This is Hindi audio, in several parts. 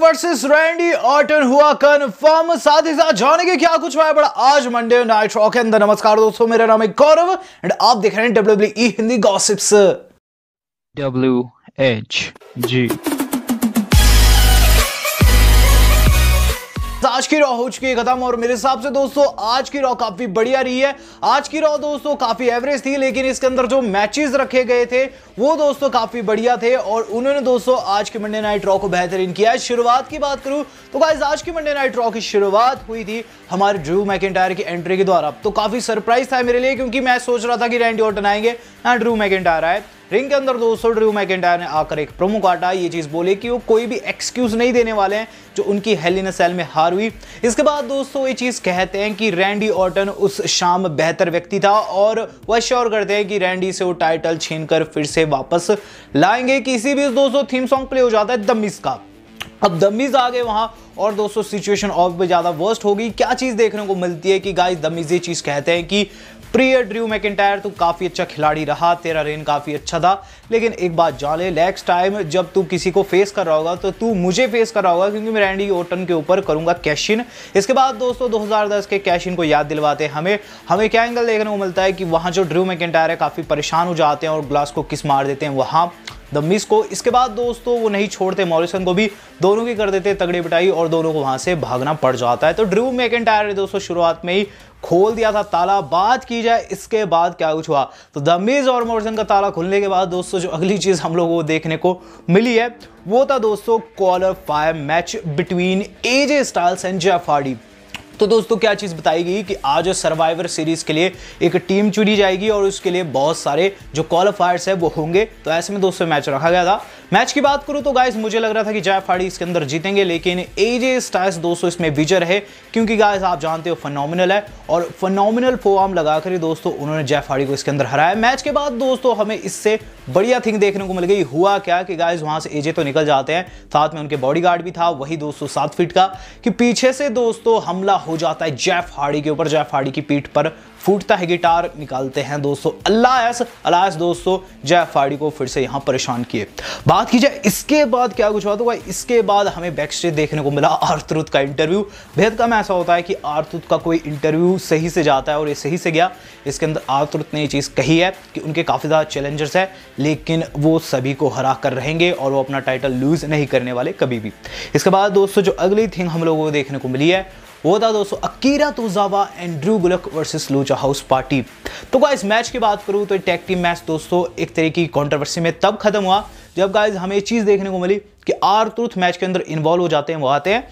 वर्सेस रैंडी ऑर्टन हुआ कन्फर्म साथ ही साथ जानेंगे क्या कुछ हुआ बड़ा आज मंडे नाइट रॉक के अंदर नमस्कार दोस्तों मेरा नाम है गौरव एंड आप देख रहे हैं W Hindi gossips W H G आज की रॉ हो चुकी है खत्म और मेरे हिसाब से दोस्तों आज की रॉ काफी बढ़िया रही है आज की रॉ दोस्तों काफी एवरेज थी लेकिन इसके अंदर जो मैचेस रखे गए थे वो दोस्तों काफी बढ़िया थे और उन्होंने दोस्तों आज के मंडे नाइट रॉ को बेहतरीन किया है शुरुआत की बात करूं तो गाइज आज की मंडे नाइट रॉ की शुरुआत हुई थी हमारे ड्रू मैकेटायर की एंट्री के द्वारा तो काफी सरप्राइज था मेरे लिए क्योंकि मैं सोच रहा था कि रैंडी ऑर्टन आएंगे ना ड्रू मैकेटायर आए रिंग के अंदर दोस्तों ड्रू मैकेटायर ने आकर एक प्रोमो काटा ये चीज बोले कि वो कोई भी एक्सक्यूज नहीं देने वाले हैं जो उनकी हेलिना सेल में हार हुई हुई इसके बाद दोस्तों ये चीज़ कहते हैं कि रैंडी ऑर्टन उस शाम बेहतर व्यक्ति था और वह श्योर करते हैं कि रैंडी से वो टाइटल छीन फिर से वापस लाएंगे किसी भी दोस्तों थीम सॉन्ग प्ले हो जाता है दमिस का अब दमिज आ गए वहां और दोस्तों सिचुएशन और भी ज़्यादा वर्स्ट होगी क्या चीज़ देखने को मिलती है कि गाइस दमिज ये चीज़ कहते हैं कि प्रिय ड्रू मैकिटायर तू काफ़ी अच्छा खिलाड़ी रहा तेरा रेन काफ़ी अच्छा था लेकिन एक बात जान ले नेक्स्ट टाइम जब तू किसी को फेस कर रहा होगा तो तू मुझे फेस कर रहा होगा क्योंकि मैं रैंडी ओटन के ऊपर करूंगा कैश इन इसके बाद दोस्तों 2010 के कैश इन को याद दिलवाते हैं हमें हमें क्या एंगल देखने को मिलता है कि वहाँ जो ड्रू मैकिटायर है काफ़ी परेशान हो जाते हैं और ग्लास को किस मार देते हैं वहाँ दमिस को इसके बाद दोस्तों वो नहीं छोड़ते मॉरिसन को भी दोनों की कर देते तगड़ी पिटाई और दोनों को वहां से भागना पड़ जाता है तो ड्रू मैकेंटायर ने दोस्तों शुरुआत में ही खोल दिया था ताला बात की जाए इसके बाद क्या कुछ हुआ तो दमीज और मॉरिसन का ताला खुलने के बाद दोस्तों जो अगली चीज़ हम लोगों को देखने को मिली है वो था दोस्तों qualifier match between AJ Styles and Jeff Hardy तो दोस्तों क्या चीज़ बताई गई कि आज सर्वाइवर सीरीज़ के लिए एक टीम चुनी जाएगी और उसके लिए बहुत सारे जो क्वालिफायर्स है वो होंगे तो ऐसे में दोस्तों मैच रखा गया हाँ, था मैच की बात करूं तो गाइस मुझे लग रहा था कि जय फाड़ी इसके अंदर जीतेंगे लेकिन एजे स्टाइस दोस्तों इसमें विजय रहे क्योंकि गाइस आप जानते हो फनोमिनल है और फनोमिनल फोआम लगाकर ही दोस्तों उन्होंने जय फाड़ी को इसके अंदर हराया मैच के बाद दोस्तों हमें इससे बढ़िया थिंग देखने को मिल गई हुआ क्या कि गाइज वहां से एजे तो निकल जाते हैं साथ में उनके बॉडी भी था वही दोस्तों सात फीट का कि पीछे से दोस्तों हमला हो जाता है जय फाड़ी के ऊपर जय फाड़ी की पीठ पर फूटता है गिटार निकालते हैं दोस्तों अल्लाह अलायस दोस्तों जय फाड़ी को फिर से यहाँ परेशान किए बात की जाए इसके बाद क्या कुछ हुआ तो इसके बाद हमें बैक स्टेज देखने को मिला आरतुत का इंटरव्यू बेहद कम ऐसा होता है कि आरतुत का कोई इंटरव्यू सही से जाता है और ये सही से गया इसके अंदर आरतुत ने ये चीज़ कही है कि उनके काफ़ी ज़्यादा चैलेंजर्स है लेकिन वो सभी को हरा कर रहेंगे और वो अपना टाइटल लूज़ नहीं करने वाले कभी भी इसके बाद दोस्तों जो अगली थिंग हम लोगों को देखने को मिली है वो था दोस्तों Akira Tozawa and Drew Gulak versus Lucha House Party तो इस मैच की बात करूँ तो टैक टीम मैच दोस्तों एक तरह की कॉन्ट्रोवर्सी में तब खत्म हुआ जब गाइस हमें चीज़ देखने को मिली कि आर तुर्थ मैच के अंदर इन्वॉल्व हो जाते हैं वो आते हैं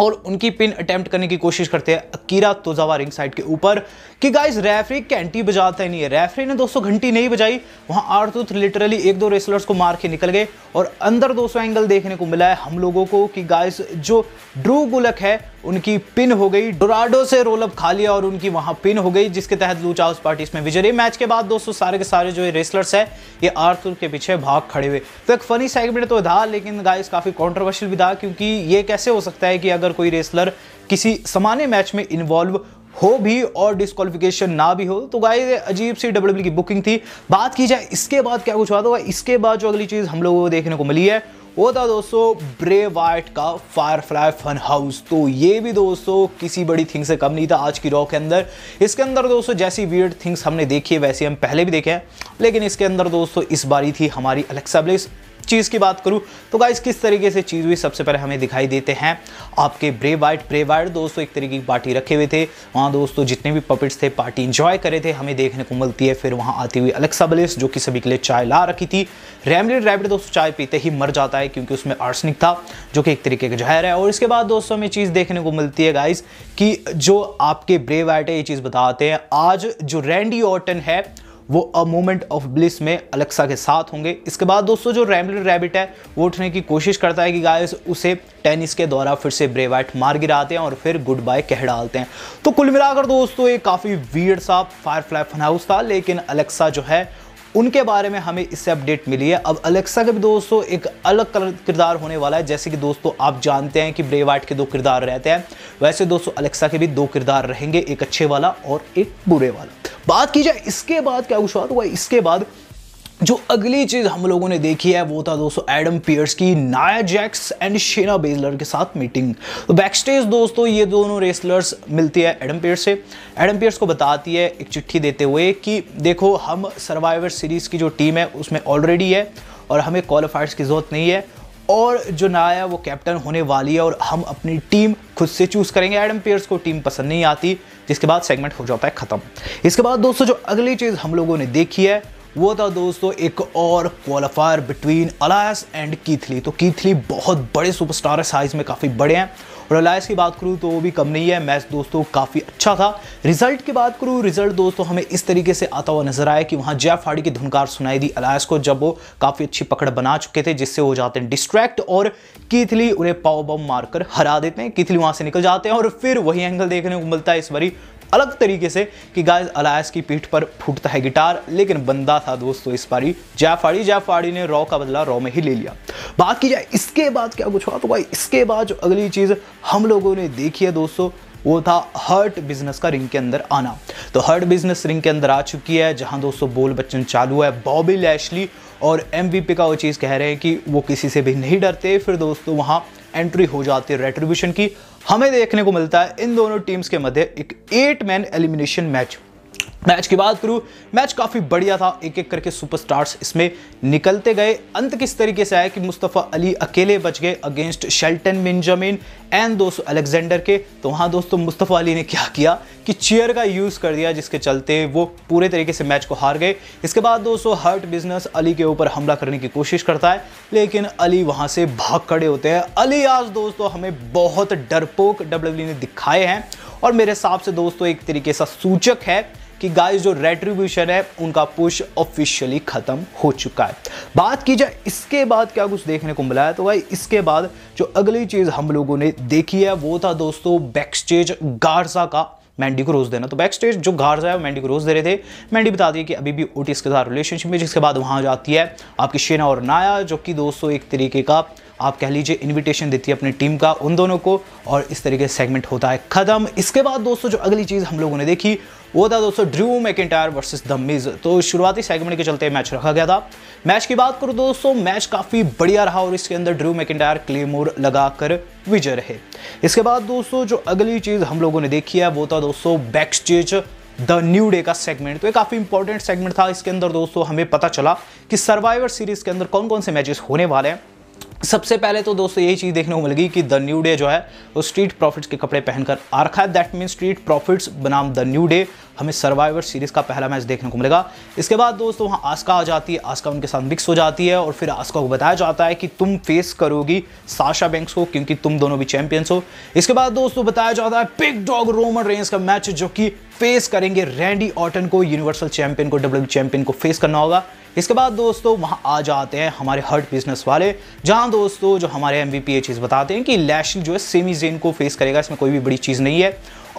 और उनकी पिन अटैम्प्ट करने की कोशिश करते हैं अकीरा तोजावा रिंग साइड के ऊपर कि गाइस रेफरी घंटी बजाता ही नहीं है रेफरी ने दोस्तों घंटी नहीं बजाई आर आरतूत लिटरली एक दो रेसलर्स को मार के निकल गए और अंदर दोस्तों एंगल देखने को मिला है हम लोगों को कि गाइस जो ड्रू गुलक है उनकी पिन हो गई डोराडो से रोलअप खा लिया और उनकी वहां पिन हो गई जिसके तहत लू चार्ल्स पार्टी में विजय मैच के बाद दोस्तों सारे के सारे जो ये रेसलर्स है ये आर्थुर के पीछे भाग खड़े हुए तो एक फनी सेगमेंट तो था लेकिन गाइस काफ़ी कॉन्ट्रोवर्शियल भी था क्योंकि ये कैसे हो सकता है कि अगर कोई रेसलर किसी सामान्य मैच में इन्वॉल्व हो भी और डिस्कालिफिकेशन ना भी हो तो गाइस अजीब सी डब्ल्यू की बुकिंग थी बात की जाए इसके बाद क्या कुछ हुआ तो इसके बाद जो अगली चीज़ हम लोगों को देखने को मिली है वो था दोस्तों ब्रे वाइट का फायर फ्लाई फन हाउस तो ये भी दोस्तों किसी बड़ी थिंग से कम नहीं था आज की रॉ के अंदर इसके अंदर दोस्तों जैसी वियर्ड थिंग्स हमने देखी है वैसे हम पहले भी देखे हैं लेकिन इसके अंदर दोस्तों इस बारी थी हमारी अलेक्सा ब्लिस चीज़ की बात करूँ तो गाइस किस तरीके से चीज़ हुई सबसे पहले हमें दिखाई देते हैं आपके ब्रे वाइट ब्रे वाइट दोस्तों एक तरीके की पार्टी रखे हुए थे वहाँ दोस्तों जितने भी पपिट्स थे पार्टी इंजॉय करे थे हमें देखने को मिलती है फिर वहाँ आती हुई अलेक्सा बलिस जो कि सभी के लिए चाय ला रखी थी रेमलेट रैबिट दोस्तों चाय पीते ही मर जाता है क्योंकि उसमें आर्सनिक था जो कि एक तरीके का जहर है और इसके बाद दोस्तों हमें चीज़ देखने को मिलती है गाइस कि जो आपके ब्रे वाइट है ये चीज़ बताते हैं आज जो रैंडी ऑटन है वो अ मोमेंट ऑफ ब्लिस में अलेक्सा के साथ होंगे इसके बाद दोस्तों जो रैम्बलर रैबिट है वो उठने की कोशिश करता है कि गाय उसे टेनिस के द्वारा फिर से ब्रेवाइट मार गिराते हैं और फिर गुड बाय कह डालते हैं तो कुल मिलाकर दोस्तों ये काफ़ी वीड सा फ्लाई फन हाउस था लेकिन अलेक्सा जो है उनके बारे में हमें इससे अपडेट मिली है अब अलेक्सा का भी दोस्तों एक अलग किरदार होने वाला है जैसे कि दोस्तों आप जानते हैं कि ब्रेवाइट के दो किरदार रहते हैं वैसे दोस्तों अलेक्सा के भी दो किरदार रहेंगे एक अच्छे वाला और एक बुरे वाला बात की जाए इसके बाद क्या कुछ बात हुआ इसके बाद जो अगली चीज़ हम लोगों ने देखी है वो था दोस्तों एडम पियर्स की नाया जैक्स एंड शेना बेजलर के साथ मीटिंग तो बैकस्टेज दोस्तों ये दोनों रेसलर्स मिलती है एडम पियर्स से एडम पियर्स को बताती है एक चिट्ठी देते हुए कि देखो हम सर्वाइवर सीरीज़ की जो टीम है उसमें ऑलरेडी है और हमें क्वालिफायर्स की ज़रूरत नहीं है और जो नाया वो कैप्टन होने वाली है और हम अपनी टीम खुद से चूज़ करेंगे एडम पियर्स को टीम पसंद नहीं आती जिसके बाद सेगमेंट हो जाता है ख़त्म इसके बाद दोस्तों जो अगली चीज़ हम लोगों ने देखी है वो था दोस्तों एक और qualifier between Elias and Keith Lee तो कीथली बहुत बड़े सुपरस्टार है साइज में काफ़ी बड़े हैं और रिलायंस की बात करूँ तो वो भी कम नहीं है मैच दोस्तों काफ़ी अच्छा था रिजल्ट की बात करूँ रिजल्ट दोस्तों हमें इस तरीके से आता हुआ नजर आया कि वहाँ जैफ हार्डी की धुनकार सुनाई दी अलायस को जब वो काफ़ी अच्छी पकड़ बना चुके थे जिससे वो जाते हैं डिस्ट्रैक्ट और कीथली उन्हें पाओ बम मारकर हरा देते हैं कीथली वहाँ से निकल जाते हैं और फिर वही एंगल देखने को मिलता है इस बारी अलग तरीके से कि गाइज अलायस की पीठ पर फूटता है गिटार लेकिन बंदा था दोस्तों इस बारी जयफाड़ी जयफाड़ी ने रॉ का बदला रॉ में ही ले लिया बात की जाए इसके बाद क्या कुछ हुआ तो भाई इसके बाद जो अगली चीज़ हम लोगों ने देखी है दोस्तों वो था हर्ट बिजनेस का रिंग के अंदर आना तो हर्ट बिजनेस रिंग के अंदर आ चुकी है जहां दोस्तों बोल बच्चन चालू है बॉबी लैशली और एम का वो चीज़ कह रहे हैं कि वो किसी से भी नहीं डरते फिर दोस्तों वहाँ एंट्री हो जाती है रेट्रीब्यूशन की हमें देखने को मिलता है इन दोनों टीम्स के मध्य एक eight man elimination match match की बात करूँ मैच काफ़ी बढ़िया था एक एक करके सुपरस्टार्स इसमें निकलते गए अंत किस तरीके से आया कि मुस्तफ़ा अली अकेले बच गए अगेंस्ट शेल्टन मिनजमिन एंड दोस्तों अलेक्जेंडर के तो वहाँ दोस्तों मुस्तफ़ा अली ने क्या किया कि चेयर का यूज़ कर दिया जिसके चलते वो पूरे तरीके से मैच को हार गए इसके बाद दोस्तों हर्ट बिजनेस अली के ऊपर हमला करने की कोशिश करता है लेकिन अली वहाँ से भाग खड़े होते हैं अली आज दोस्तों हमें बहुत डरपोक डब्ल्यू e ने दिखाए हैं और मेरे हिसाब से दोस्तों एक तरीके सा सूचक है कि गाइस जो रेट्रीब्यूशन है उनका पुश ऑफिशियली ख़त्म हो चुका है बात की जाए इसके बाद क्या कुछ देखने को मिला है तो भाई इसके बाद जो अगली चीज़ हम लोगों ने देखी है वो था दोस्तों बैकस्टेज गारसा का मैंडी को रोज देना तो बैक स्टेज जो गार्जा है मैंडी को रोज दे रहे थे मैंडी बता दिए कि अभी भी ओटिस के साथ रिलेशनशिप में जिसके बाद वहां जाती है आपकी शेना और नाया जो कि दोस्तों एक तरीके का आप कह लीजिए इनविटेशन देती है अपनी टीम का उन दोनों को और इस तरीके सेगमेंट होता है ख़त्म इसके बाद दोस्तों जो अगली चीज़ हम लोगों ने देखी वो था दोस्तों Drew McIntyre versus the Miz तो शुरुआती सेगमेंट के चलते मैच रखा गया था मैच की बात करूँ दोस्तों मैच काफ़ी बढ़िया रहा और इसके अंदर ड्रू मैकेटायर क्लेमोर लगाकर विजय रहे इसके बाद दोस्तों जो अगली चीज़ हम लोगों ने देखी है वो था दोस्तों back stage the new day का सेगमेंट तो ये काफ़ी इंपॉर्टेंट सेगमेंट था इसके अंदर दोस्तों हमें पता चला कि सर्वाइवर सीरीज के अंदर कौन कौन से मैचेस होने वाले हैं सबसे पहले तो दोस्तों यही चीज़ देखने को मिलेगी कि द न्यू डे जो है वो स्ट्रीट प्रॉफिट्स के कपड़े पहनकर आ रखा है दैट मीन स्ट्रीट प्रॉफिट्स बनाम द न्यू डे हमें सर्वाइवर सीरीज का पहला मैच देखने को मिलेगा इसके बाद दोस्तों वहाँ आस्का आ जाती है आस्का उनके साथ मिक्स हो जाती है और फिर आस्का को बताया जाता है कि तुम फेस करोगी साशा बैंक्स को क्योंकि तुम दोनों भी चैंपियंस हो इसके बाद दोस्तों बताया जाता है पिग डॉग रोमन रेंस का मैच जो कि फेस करेंगे रैंडी ऑटन को यूनिवर्सल चैंपियन को डब्ल्यू चैंपियन को फेस करना होगा इसके बाद दोस्तों वहाँ आ जाते हैं हमारे हर्ट बिजनेस वाले जहाँ दोस्तों जो हमारे एम ये चीज़ बताते हैं कि लैशली जो है सेमी जेन को फेस करेगा इसमें कोई भी बड़ी चीज़ नहीं है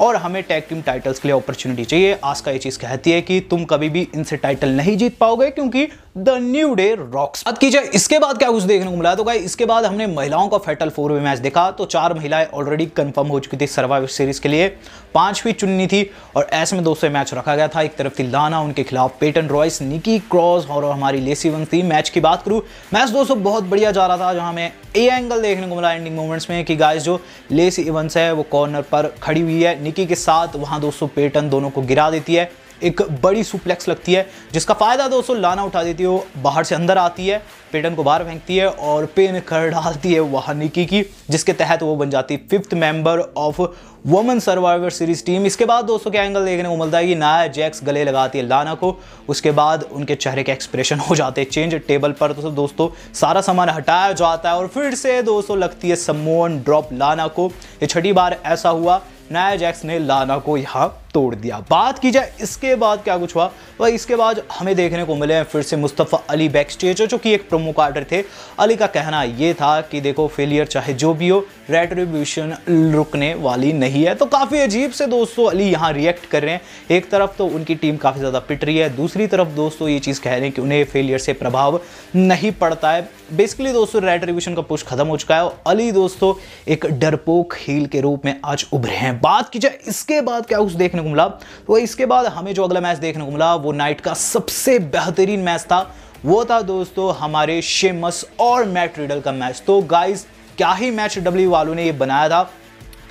और हमें टैग टीम टाइटल्स के लिए अपॉर्चुनिटी चाहिए आज का ये चीज़ कहती है कि तुम कभी भी इनसे टाइटल नहीं जीत पाओगे क्योंकि द न्यू डे रॉक्स बात की जाए इसके बाद क्या कुछ देखने को मिला तो गाइस इसके बाद हमने महिलाओं का फैटल फोर वे मैच देखा तो चार महिलाएं ऑलरेडी कंफर्म हो चुकी थी सर्वाइवर सीरीज के लिए पांचवी चुननी थी और ऐसे में दोस्तों मैच रखा गया था एक तरफ थी लाना उनके खिलाफ पेटन रॉयस निकी क्रॉस और हमारी लेसी वंस थी मैच की बात करूँ मैच दोस्तों बहुत बढ़िया जा रहा था जहाँ मैं ये एंगल देखने को मिला एंडिंग मोमेंट्स में कि गाइस जो लेस इवंस है वो कॉर्नर पर खड़ी हुई है निकी के साथ वहाँ दोस्तों पेटन दोनों को गिरा देती है एक बड़ी सुप्लेक्स लगती है जिसका फ़ायदा दोस्तों लाना उठा देती है वो बाहर से अंदर आती है पेटन को बाहर फेंकती है और पेन कर डालती है वहां निकी की जिसके तहत वो बन जाती है fifth member of women Survivor Series team इसके बाद दोस्तों क्या एंगल देखने को मिलता है कि नाया जैक्स गले लगाती है लाना को उसके बाद उनके चेहरे के एक्सप्रेशन हो जाते हैं चेंज टेबल पर तो दोस्तों सारा सामान हटाया जाता है और फिर से दोस्तों लगती है सम्मोन ड्रॉप लाना को ये छठी बार ऐसा हुआ नाया जैक्स ने लाना को यहाँ तोड़ दिया बात की जाए इसके बाद क्या कुछ हुआ भाई इसके बाद हमें देखने को मिले हैं फिर से मुस्तफ़ा अली बैक स्टेज जो कि एक प्रोमो कार्डर थे अली का कहना ये था कि देखो फेलियर चाहे जो भी हो रेट्रीब्यूशन रुकने वाली नहीं है तो काफ़ी अजीब से दोस्तों अली यहाँ रिएक्ट कर रहे हैं एक तरफ तो उनकी टीम काफ़ी ज़्यादा पिट रही है दूसरी तरफ दोस्तों ये चीज़ कह रहे हैं कि उन्हें फेलियर से प्रभाव नहीं पड़ता है बेसिकली दोस्तों रेट्रीब्यूशन का पुश खत्म हो चुका है अली दोस्तों एक डरपोक हील के रूप में आज उभरे हैं बात की जाए इसके बाद क्या कुछ देखने को मिला तो इसके बाद हमें जो अगला मैच देखने को मिला वो नाइट का सबसे बेहतरीन मैच था वो था दोस्तों हमारे शेमस और मैट रिडल का मैच तो गाइज क्या ही मैच डब्ल्यू वालों ने ये बनाया था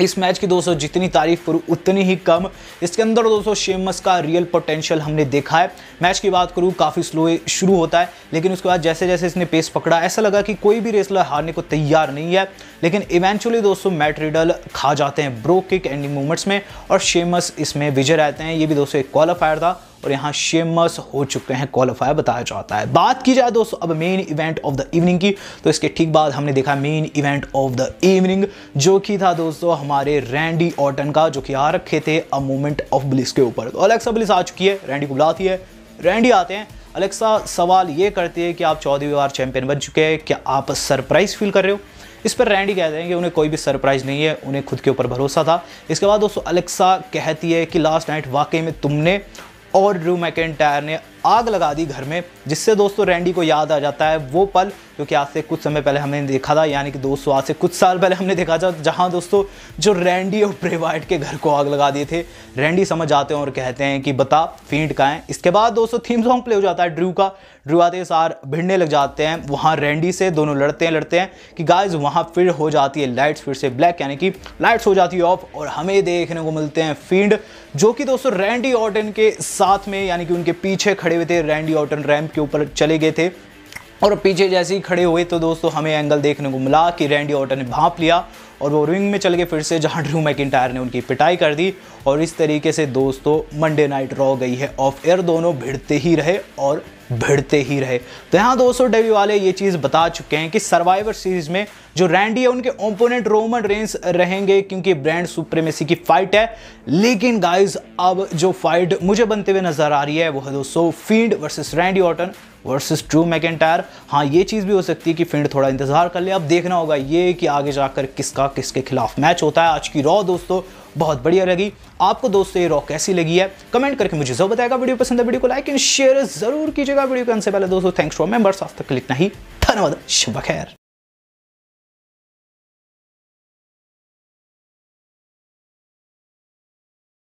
इस मैच की दोस्तों जितनी तारीफ करूँ उतनी ही कम इसके अंदर दोस्तों शेमस का रियल पोटेंशियल हमने देखा है मैच की बात करूँ काफ़ी स्लो शुरू होता है लेकिन उसके बाद जैसे जैसे इसने पेस पकड़ा ऐसा लगा कि कोई भी रेसलर हारने को तैयार नहीं है लेकिन इवेंचुअली दोस्तों मैट रिडल खा जाते हैं ब्रो किक एंडिंग मूवमेंट्स में और शेमस इसमें विजय रहते हैं ये भी दोस्तों एक क्वालिफायर था और यहाँ शेमस हो चुके हैं क्वालिफायर बताया जाता है बात की जाए दोस्तों अब main event of the evening की तो इसके ठीक बाद हमने देखा main event of the evening जो कि था दोस्तों हमारे रैंडी ऑटन का जो कि आ रखे थे अ मोमेंट ऑफ ब्लिस के ऊपर तो अलेक्सा ब्लिस आ चुकी है रैंडी को बुलाती है रैंडी आते हैं अलेक्सा सवाल ये करती है कि आप चौदहवीं बार चैंपियन बन चुके हैं क्या आप सरप्राइज फील कर रहे हो इस पर रैंडी कहते हैं कि उन्हें कोई भी सरप्राइज़ नहीं है उन्हें खुद के ऊपर भरोसा था इसके बाद दोस्तों अलेक्सा कहती है कि लास्ट नाइट वाकई में तुमने और ड्रू मैकेटायर ने आग लगा दी घर में जिससे दोस्तों रैंडी को याद आ जाता है वो पल जो कि आज से कुछ समय पहले हमने देखा था यानी कि दोस्तों आज से कुछ साल पहले हमने देखा था जहाँ दोस्तों जो रैंडी और ब्रेवाइट के घर को आग लगा दिए थे रैंडी समझ आते हैं और कहते हैं कि बता फीट का है इसके बाद दोस्तों थीम सॉन्ग प्ले हो जाता है ड्रू का ड्रू आते सार भिड़ने लग जाते हैं वहाँ रैंडी से दोनों लड़ते हैं लड़ते हैं कि गाइज वहाँ फिर हो जाती है लाइट्स फिर से ब्लैक यानी कि लाइट्स हो जाती है ऑफ और हमें देखने को मिलते हैं फीड जो कि दोस्तों रैंडी ऑर्डन के साथ में यानी कि उनके पीछे खड़े खड़े हुए थे रैंडी ऑटन रैम्प के ऊपर चले गए थे और पीछे जैसे ही खड़े हुए तो दोस्तों हमें एंगल देखने को मिला कि रैंडी ऑटन ने भाप लिया और वो रिंग में चल के फिर से जहाँ ड्रू मैकिटायर ने उनकी पिटाई कर दी और इस तरीके से दोस्तों मंडे नाइट रॉ गई है ऑफ एयर दोनों भिड़ते ही रहे और भिड़ते ही रहे तो यहाँ दोस्तों डेवी वाले ये चीज़ बता चुके हैं कि सर्वाइवर सीरीज में जो रैंडी है उनके ओपोनेंट रोमन रेंस रहेंगे क्योंकि ब्रांड सुप्रेमेसी की फाइट है लेकिन गाइज अब जो फाइट मुझे बनते हुए नजर आ रही है वो है दोस्तों फील्ड versus Randy Orton versus Drew McIntyre हाँ ये चीज़ भी हो सकती है कि फिंड थोड़ा इंतजार कर ले अब देखना होगा ये कि आगे जाकर किसका किसके खिलाफ मैच होता है आज की रॉ दोस्तों बहुत बढ़िया लगी आपको दोस्तों ये रॉक कैसी लगी है कमेंट करके मुझे जरूर बताएगा वीडियो पसंद है वीडियो को लाइक एंड शेयर जरूर कीजिएगा वीडियो के अंत से पहले दोस्तों थैंक्स फॉर मेंबर्स ऑफ तक क्लिक ही धन्यवाद शुभ खैर